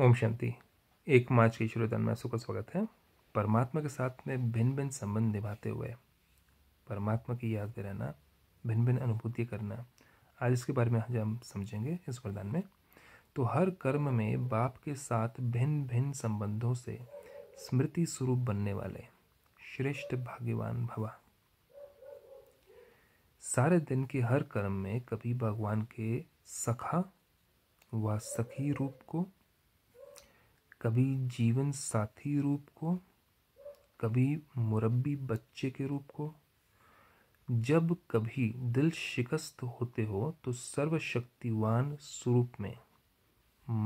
ओम शांति एक मार्च के शुरू में सुख स्वागत है परमात्मा के साथ में भिन्न भिन्न संबंध निभाते हुए परमात्मा की याद में रहना भिन्न भिन्न अनुभूति करना आज इसके बारे में आज हम समझेंगे इस वरदान में तो हर कर्म में बाप के साथ भिन्न भिन्न संबंधों से स्मृति स्वरूप बनने वाले श्रेष्ठ भाग्यवान भवा सारे दिन के हर कर्म में कभी भगवान के सखा व सखी रूप को कभी जीवन साथी रूप को कभी मुरब्बी बच्चे के रूप को जब कभी दिल शिकस्त होते हो तो सर्वशक्तिवान स्वरूप में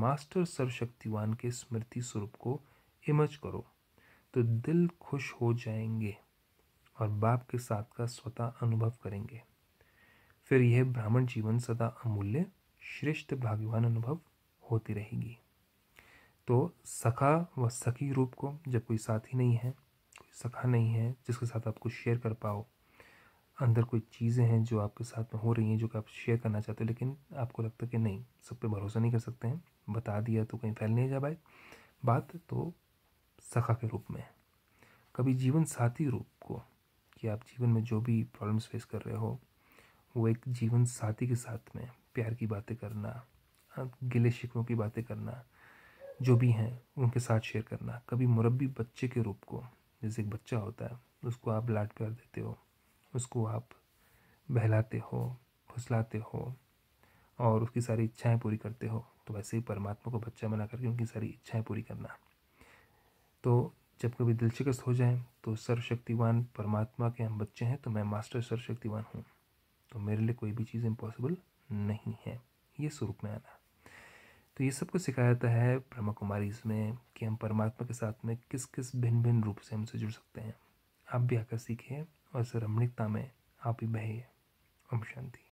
मास्टर सर्वशक्तिवान के स्मृति स्वरूप को इमज करो तो दिल खुश हो जाएंगे और बाप के साथ का स्वतः अनुभव करेंगे फिर यह ब्राह्मण जीवन सदा अमूल्य श्रेष्ठ भाग्यवान अनुभव होती रहेगी तो सखा व सखी रूप को जब कोई साथी नहीं है कोई सखा नहीं है जिसके साथ आप कुछ शेयर कर पाओ अंदर कोई चीज़ें हैं जो आपके साथ में हो रही हैं जो कि आप शेयर करना चाहते हो लेकिन आपको लगता है कि नहीं सब पे भरोसा नहीं कर सकते हैं बता दिया तो कहीं फैल नहीं जा पाए बात तो सखा के रूप में कभी जीवन साथी रूप को कि आप जीवन में जो भी प्रॉब्लम्स फेस कर रहे हो वो एक जीवन साथी के साथ में प्यार की बातें करना गिले शिकवों की बातें करना जो भी हैं उनके साथ शेयर करना कभी मुरबी बच्चे के रूप को जैसे एक बच्चा होता है उसको आप लाड प्यार देते हो उसको आप बहलाते हो फुसलाते हो और उसकी सारी इच्छाएं पूरी करते हो तो वैसे ही परमात्मा को बच्चा बना करके उनकी सारी इच्छाएं पूरी करना तो जब कभी दिल शिकस्त हो जाए तो सर्वशक्तिवान परमात्मा के हम बच्चे हैं तो मैं मास्टर सर्वशक्तिवान हूँ तो मेरे लिए कोई भी चीज़ इम्पॉसिबल नहीं है ये स्वरूप में आना तो ये कुछ सिखाया जाता है ब्रह्मा कुमारी इसमें कि हम परमात्मा के साथ में किस किस भिन्न भिन्न रूप से हमसे जुड़ सकते हैं आप भी आकर सीखिए और इस रमणीकता में आप ही बहिए ओम शांति